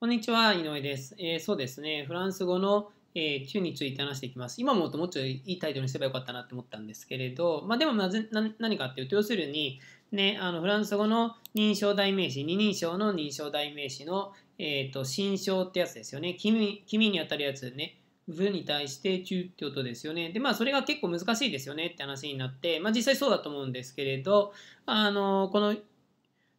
こんにちは、井上です。えー、そうですね、フランス語の、えー、Q について話していきます。今思うともっといいタイトルにすればよかったなって思ったんですけれど、まあ、でもなぜな何かっていうと、要するに、ね、あのフランス語の認証代名詞、二人称の認証代名詞の、えっ、ー、と、心証ってやつですよね。君君に当たるやつね。v に対して中って音ですよね。で、まあ、それが結構難しいですよねって話になって、まあ、実際そうだと思うんですけれど、あの、この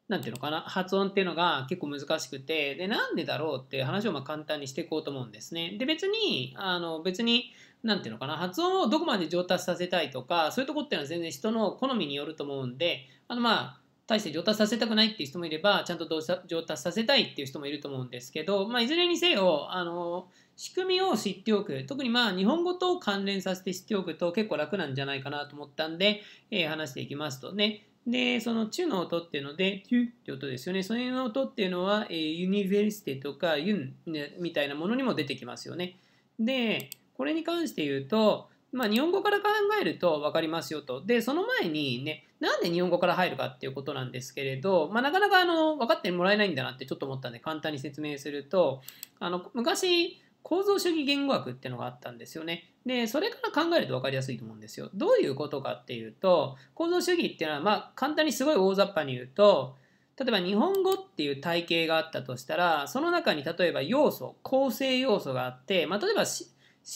なんていうのかな、発音っていうのが結構難しくて、で、なんでだろうっていう話をま簡単にしていこうと思うんですね。で、別に、あの、別に、なんていうのかな、発音をどこまで上達させたいとか、そういうとこっていうのは全然人の好みによると思うんで、あの、まあ、大して上達させたくないっていう人もいれば、ちゃんと上達させたいっていう人もいると思うんですけど、まあ、いずれにせよ、あの、仕組みを知っておく、特にまあ、日本語と関連させて知っておくと結構楽なんじゃないかなと思ったんで、えー、話していきますとね。で、その中の音っていうので、キュって音ですよね。それの音っていうのは、えー、ユニベルステとかユンみたいなものにも出てきますよね。で、これに関して言うと、まあ、日本語から考えると分かりますよと。で、その前にね、なんで日本語から入るかっていうことなんですけれど、まあ、なかなかあの分かってもらえないんだなってちょっと思ったんで、簡単に説明すると、あの昔、構造主義言語学っていうのがあったんですよね。で、それから考えると分かりやすいと思うんですよ。どういうことかっていうと、構造主義っていうのは、まあ、簡単にすごい大雑把に言うと、例えば日本語っていう体系があったとしたら、その中に例えば要素、構成要素があって、まあ、例えば死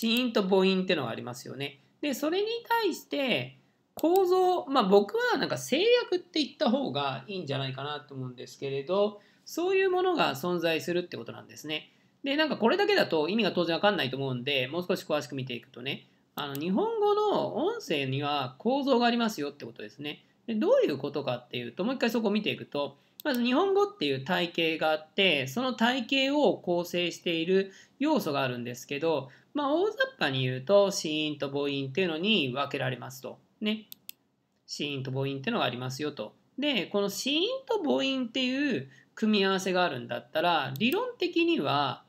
因と母音っていうのがありますよね。で、それに対して、構造、まあ、僕はなんか制約って言った方がいいんじゃないかなと思うんですけれど、そういうものが存在するってことなんですね。で、なんかこれだけだと意味が当然わかんないと思うんで、もう少し詳しく見ていくとね、あの日本語の音声には構造がありますよってことですね。でどういうことかっていうと、もう一回そこを見ていくと、まず日本語っていう体系があって、その体系を構成している要素があるんですけど、まあ、大雑把に言うと、ーンと母音っていうのに分けられますと。ね。ーンと母音っていうのがありますよと。で、この死因と母音っていう組み合わせがあるんだったら、理論的には、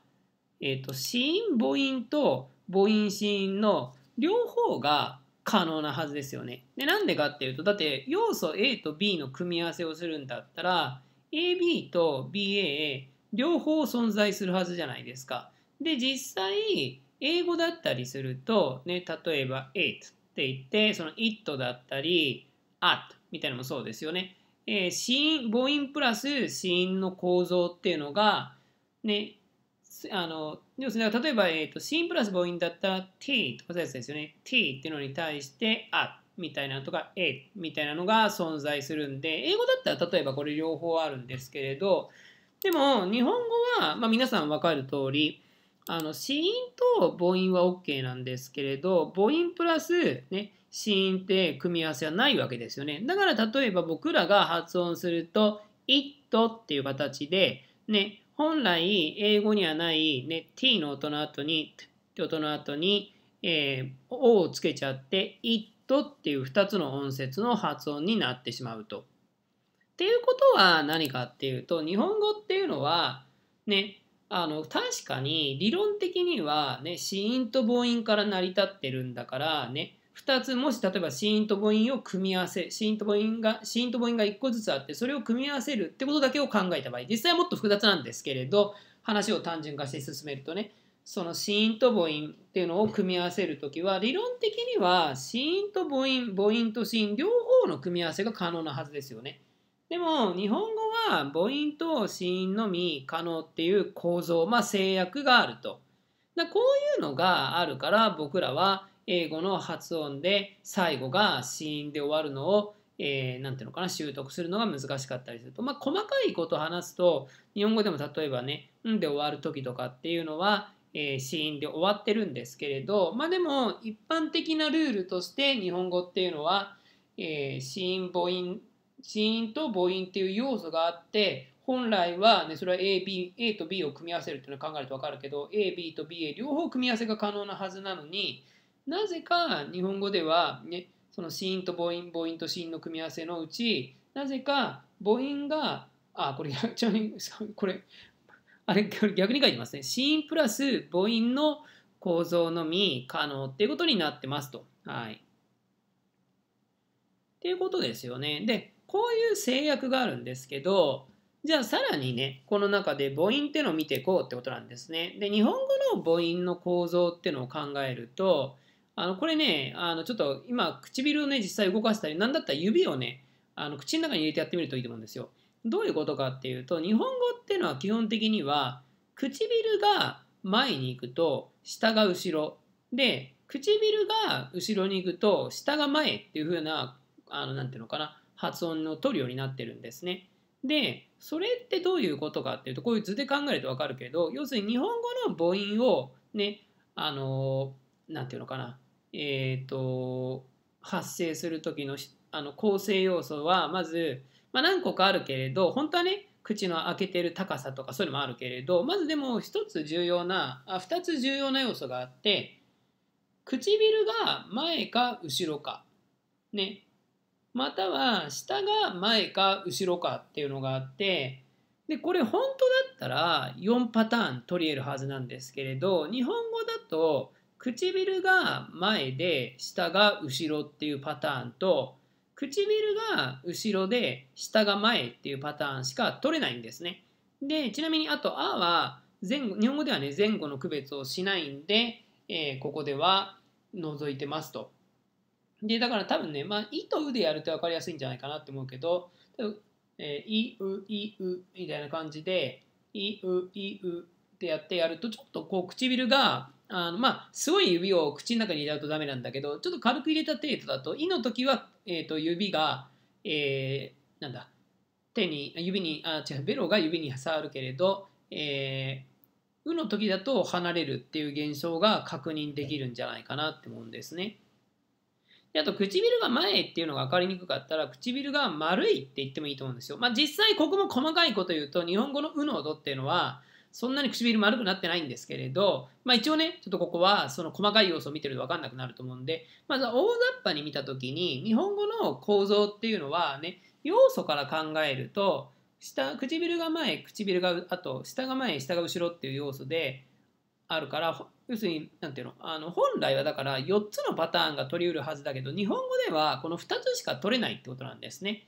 えっ、ー、と、子音、母音と母音子音の両方が可能なはずですよね。で、なんでかっていうと、だって要素 A と B の組み合わせをするんだったら、AB と BA 両方存在するはずじゃないですか。で、実際、英語だったりすると、ね、例えば it って言って、その it だったり at みたいなのもそうですよね。えー、子音、母音プラス子音の構造っていうのが、ね、あの要するに例えば、えーと、シーンプラス母音だったら t とかやつですよね。t っていうのに対してあみたいなとかえみたいなのが存在するんで、英語だったら例えばこれ両方あるんですけれど、でも日本語は、まあ、皆さん分かる通り、あの子音と母音は OK なんですけれど、母音プラス、ね、子音って組み合わせはないわけですよね。だから例えば僕らが発音すると、it っていう形で、ね、本来、英語にはない、ね、t の音の後に、t 音の後に、えー、o をつけちゃって、it っていう2つの音節の発音になってしまうと。っていうことは何かっていうと、日本語っていうのは、ね、あの確かに理論的には、ね、子音と母音から成り立ってるんだからね2つもし例えば子音と母音を組み合わせ子音と母音が子音と母音が1個ずつあってそれを組み合わせるってことだけを考えた場合実際はもっと複雑なんですけれど話を単純化して進めるとねその子音と母音っていうのを組み合わせる時は理論的には子音と母音母音と子音両方の組み合わせが可能なはずですよね。でも日本語は母音と子音のみ可能っていう構造、まあ、制約があると。だこういうのがあるから僕らは英語の発音で最後が子音で終わるのをえー、ていうのかな習得するのが難しかったりすると、まあ、細かいことを話すと日本語でも例えばね「ん」で終わる時とかっていうのは、えー、子音で終わってるんですけれどまあでも一般的なルールとして日本語っていうのは、えー、子音母音子音と母音っていう要素があって本来は、ね、それは A, B A と B を組み合わせるっていうのを考えると分かるけど AB と BA 両方組み合わせが可能なはずなのになぜか日本語では、ね、その子音と母音、母音と子音の組み合わせのうち、なぜか母音が、あ、これ、ちなみに、これ、あれ、逆に書いてますね。子音プラス母音の構造のみ可能っていうことになってますと。はい。っていうことですよね。で、こういう制約があるんですけど、じゃあさらにね、この中で母音ってのを見ていこうってことなんですね。で、日本語の母音の構造ってのを考えると、あのこれね、あのちょっと今、唇をね、実際動かしたり、なんだったら指をね、あの口の中に入れてやってみるといいと思うんですよ。どういうことかっていうと、日本語っていうのは基本的には、唇が前に行くと下が後ろ、で、唇が後ろに行くと下が前っていう風な、あのなんていうのかな、発音の取るようになってるんですね。で、それってどういうことかっていうと、こういう図で考えるとわかるけど、要するに日本語の母音をね、あの、なんていうのかな、えーと、発生する時のあの構成要素はまず、まあ、何個かあるけれど本当はね口の開けてる高さとかそういうのもあるけれどまずでも1つ重要なあ2つ重要な要素があって唇が前か後ろかねまたは下が前か後ろかっていうのがあってでこれ本当だったら4パターン取り得るはずなんですけれど日本語だと唇が前で下が後ろっていうパターンと唇が後ろで下が前っていうパターンしか取れないんですね。でちなみにあと「あ」は前後日本語ではね前後の区別をしないんで、えー、ここでは除いてますと。でだから多分ね「まあ、い」と「う」でやると分かりやすいんじゃないかなって思うけど「えー、い」「う」「い」「う」みたいな感じで「い」「う」「い」「う」ってやってやるとちょっとこう唇があのまあ、すごい指を口の中に入れちゃうとダメなんだけどちょっと軽く入れた程度だと「い」の時は、えーと、と指が、えー、なんだ手に指にあ違うベロが指に触るけれど「えー、う」の時だと離れるっていう現象が確認できるんじゃないかなって思うんですね。であと唇が前っていうのが分かりにくかったら唇が丸いって言ってもいいと思うんですよ。まあ、実際ここも細かいこと言うと日本語の「う」の音っていうのは「そんなに唇丸くなってないんですけれど、まあ一応ね、ちょっとここはその細かい要素を見てると分かんなくなると思うんで、まず大雑把に見た時に、日本語の構造っていうのはね、要素から考えると、下、唇が前、唇があと、下が前、下が後ろっていう要素であるから、要するに、なんていうの、あの本来はだから4つのパターンが取り得るはずだけど、日本語ではこの2つしか取れないってことなんですね。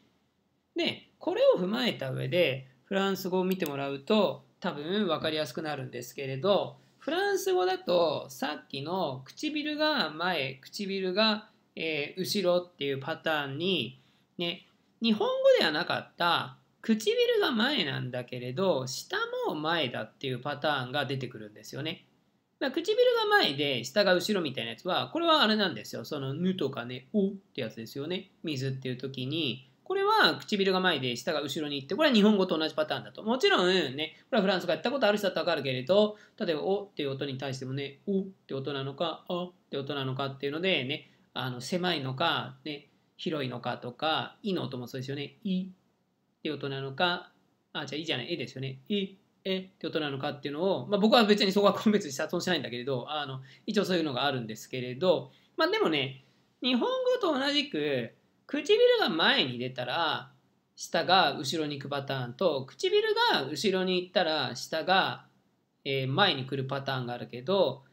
で、これを踏まえた上で、フランス語を見てもらうと、多分分かりやすくなるんですけれどフランス語だとさっきの唇が前唇が、えー、後ろっていうパターンに、ね、日本語ではなかった唇が前なんだけれど下も前だっていうパターンが出てくるんですよね。だ唇が前で下が後ろみたいなやつはこれはあれなんですよその「ぬ」とかね「お」ってやつですよね水っていう時にこれは唇が前で舌が後ろに行って、これは日本語と同じパターンだと。もちろんね、これはフランス語やったことある人だとわかるけれど、例えば、おっていう音に対してもね、おって音なのか、あって音なのかっていうので、ね、あの狭いのか、ね、広いのかとか、いの音もそうですよね、いって音なのか、あ、じゃあいいじゃない、えですよね、いえって音なのかっていうのを、まあ、僕は別にそこは根別に発音しないんだけれどあの一応そういうのがあるんですけれど、まあ、でもね日本語と同じく唇が前に出たら下が後ろに行くパターンと唇が後ろに行ったら下が、え前に来るパターンがあるけど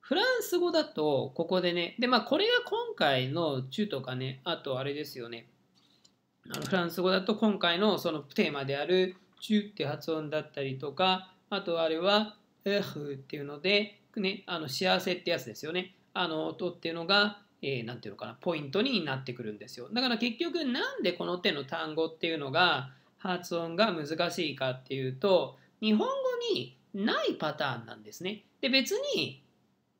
フランス語だとここでねでまあこれが今回の中とかねあとあれですよねあのフランス語だと今回のそのテーマである中って発音だったりとかあとあれは F っていうので、ね、あの幸せってやつですよねあの音っていうのがえー、ていうのかな、ポイントになってくるんですよ。だから結局、なんでこの手の単語っていうのが、発音が難しいかっていうと、日本語にないパターンなんですね。で、別に、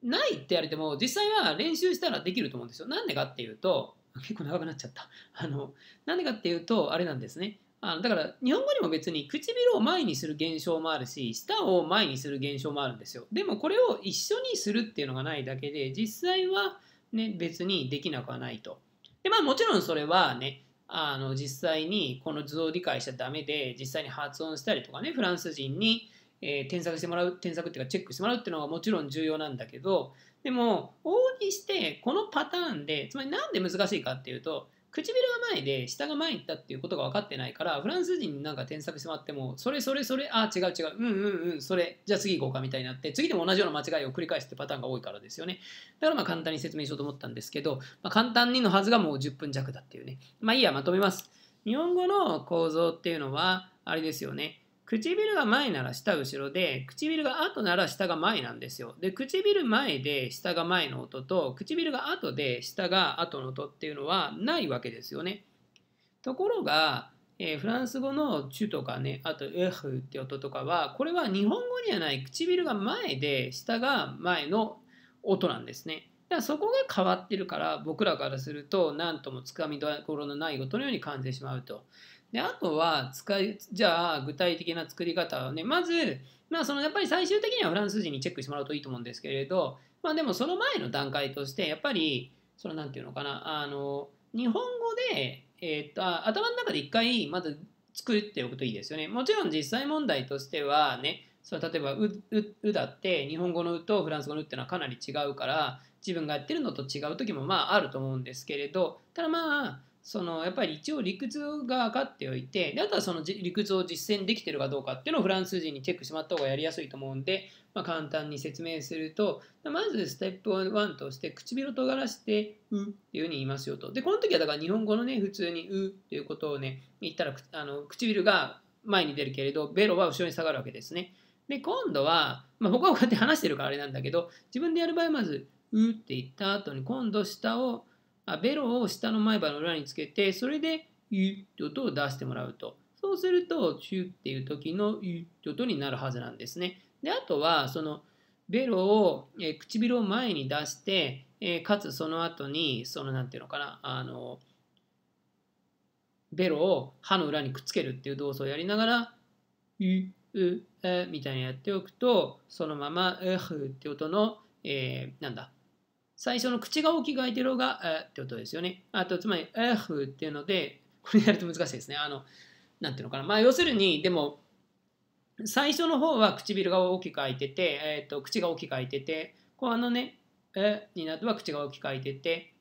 ないって言われても、実際は練習したらできると思うんですよ。なんでかっていうと、結構長くなっちゃった。あの、なんでかっていうと、あれなんですね。あのだから日本語にも別に唇を前にする現象もあるし舌を前にする現象もあるんですよでもこれを一緒にするっていうのがないだけで実際はね、別にできなくはないと。で、まあもちろんそれはね、あの実際にこの図を理解しちゃダメで、実際に発音したりとかね、フランス人に、えー、添削してもらう、添削っていうかチェックしてもらうっていうのがもちろん重要なんだけど、でも、往々にしてこのパターンで、つまりなんで難しいかっていうと、唇が前で下が前に行ったっていうことが分かってないからフランス人になんか添削してもらってもそれそれそれあ違う違ううんうんうんそれじゃあ次行こうかみたいになって次でも同じような間違いを繰り返すってパターンが多いからですよねだからまあ簡単に説明しようと思ったんですけど、まあ、簡単にのはずがもう10分弱だっていうねまあいいやまとめます日本語の構造っていうのはあれですよね唇が前なら下後ろで、唇が後なら下が前なんですよ。で、唇前で下が前の音と、唇が後で下が後の音っていうのはないわけですよね。ところが、えー、フランス語の「チュ」とかね、あと「エフ」って音とかは、これは日本語にはない唇が前で下が前の音なんですね。だからそこが変わってるから僕らからすると何ともつかみどころのない音のように感じてしまうと。で、あとは、使い、じゃあ、具体的な作り方はね、まず、まあ、そのやっぱり最終的にはフランス人にチェックしてもらうといいと思うんですけれど、まあ、でもその前の段階として、やっぱり、その、なんていうのかな、あの、日本語で、えー、っと、頭の中で一回、まず作っておくといいですよね。もちろん実際問題としてはね、その例えばううだって日本語のうとフランス語のうっていうのはかなり違うから自分がやってるのと違う時もまああると思うんですけれどただまあそのやっぱり一応理屈が分かっておいてであとはその理屈を実践できてるかどうかっていうのをフランス人にチェックしてもらった方がやりやすいと思うんで、まあ、簡単に説明するとまずステップ1として唇を尖らして「う」っていうふうに言いますよとでこの時はだから日本語のね普通に「う」っていうことをね言ったらあの唇が前に出るけれどベロは後ろに下がるわけですねで今度は、まあ、僕はこうやって話してるからあれなんだけど自分でやる場合まず「う」って言った後に今度下を「あベロを下の前歯の裏につけて、それで、ゆって音を出してもらうと。そうすると、チュっていう時のゆって音になるはずなんですね。で、あとは、その、ベロを、えー、唇を前に出して、えー、かつその後に、その、なんていうのかな、あの、ベロを歯の裏にくっつけるっていう動作をやりながら、ゆ、う、えみたいにやっておくと、そのまま、えふって音の、えー、なんだ、最初の口が大きく開いてる方が、えってことですよね。あと、つまり、えふっていうので、これやると難しいですね。あの、なんていうのかな。まあ、要するに、でも、最初の方は唇が大きく開いてて、えっ、ー、と、口が大きく開いてて、うあのね、えになっては口が大きく開いてて、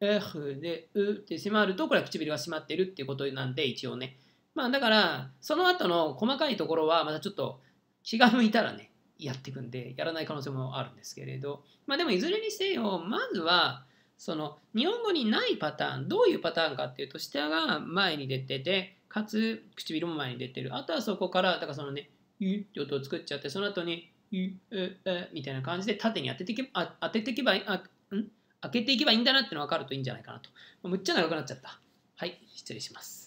えふで、うって閉まると、これは唇が閉まってるっていうことなんで、一応ね。まあ、だから、その後の細かいところは、またちょっと気が向いたらね、やっていくんでやらない可能性もあるんですけれど、まあ、でもいずれにせよまずはその日本語にないパターンどういうパターンかっていうと下が前に出ててかつ唇も前に出てるあとはそこからだからそのね「ゆ」って音を作っちゃってその後に「ゆ」ええみたいな感じで縦に当てていけあ当てていけばあん開けていけばいいんだなっての分かるといいんじゃないかなとむっちゃ長くなっちゃったはい失礼します